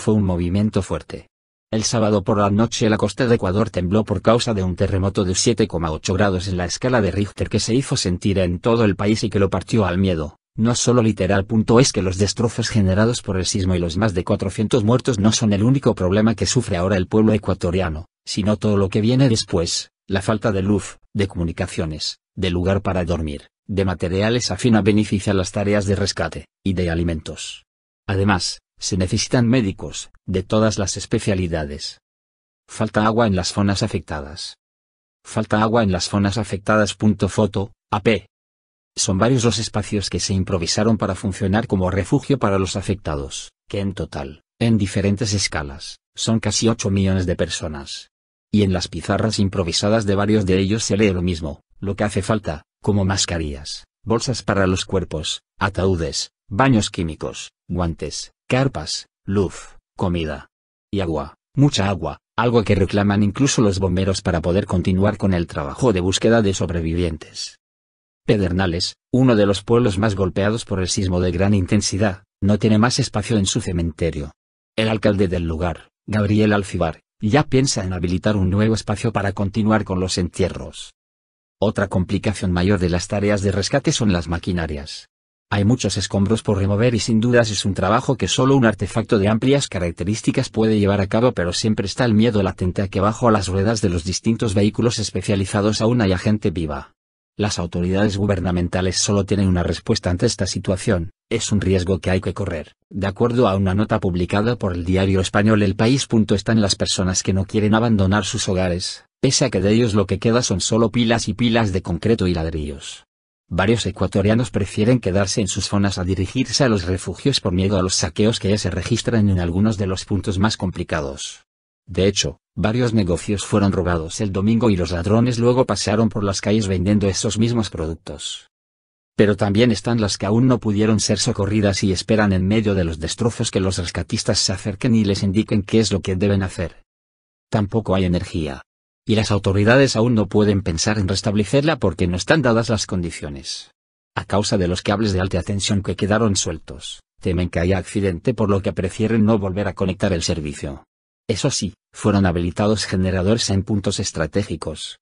Fue un movimiento fuerte. El sábado por la noche la costa de Ecuador tembló por causa de un terremoto de 7,8 grados en la escala de Richter que se hizo sentir en todo el país y que lo partió al miedo. No solo literal. Es que los destrozos generados por el sismo y los más de 400 muertos no son el único problema que sufre ahora el pueblo ecuatoriano, sino todo lo que viene después, la falta de luz, de comunicaciones, de lugar para dormir, de materiales afina beneficia las tareas de rescate, y de alimentos. Además, se necesitan médicos, de todas las especialidades. Falta agua en las zonas afectadas. Falta agua en las zonas afectadas. Foto, AP. Son varios los espacios que se improvisaron para funcionar como refugio para los afectados, que en total, en diferentes escalas, son casi 8 millones de personas. Y en las pizarras improvisadas de varios de ellos se lee lo mismo, lo que hace falta, como mascarillas, bolsas para los cuerpos, ataúdes, baños químicos, guantes, carpas, luz, comida y agua, mucha agua, algo que reclaman incluso los bomberos para poder continuar con el trabajo de búsqueda de sobrevivientes. Pedernales, uno de los pueblos más golpeados por el sismo de gran intensidad, no tiene más espacio en su cementerio. El alcalde del lugar, Gabriel Alcibar, ya piensa en habilitar un nuevo espacio para continuar con los entierros. Otra complicación mayor de las tareas de rescate son las maquinarias. Hay muchos escombros por remover y sin dudas es un trabajo que solo un artefacto de amplias características puede llevar a cabo pero siempre está el miedo latente a que bajo las ruedas de los distintos vehículos especializados aún haya gente viva. Las autoridades gubernamentales solo tienen una respuesta ante esta situación, es un riesgo que hay que correr. De acuerdo a una nota publicada por el diario español El País. Están las personas que no quieren abandonar sus hogares, pese a que de ellos lo que queda son solo pilas y pilas de concreto y ladrillos. Varios ecuatorianos prefieren quedarse en sus zonas a dirigirse a los refugios por miedo a los saqueos que se registran en algunos de los puntos más complicados. De hecho, varios negocios fueron robados el domingo y los ladrones luego pasaron por las calles vendiendo esos mismos productos. Pero también están las que aún no pudieron ser socorridas y esperan en medio de los destrozos que los rescatistas se acerquen y les indiquen qué es lo que deben hacer. Tampoco hay energía y las autoridades aún no pueden pensar en restablecerla porque no están dadas las condiciones. A causa de los cables de alta tensión que quedaron sueltos, temen que haya accidente por lo que prefieren no volver a conectar el servicio. Eso sí, fueron habilitados generadores en puntos estratégicos,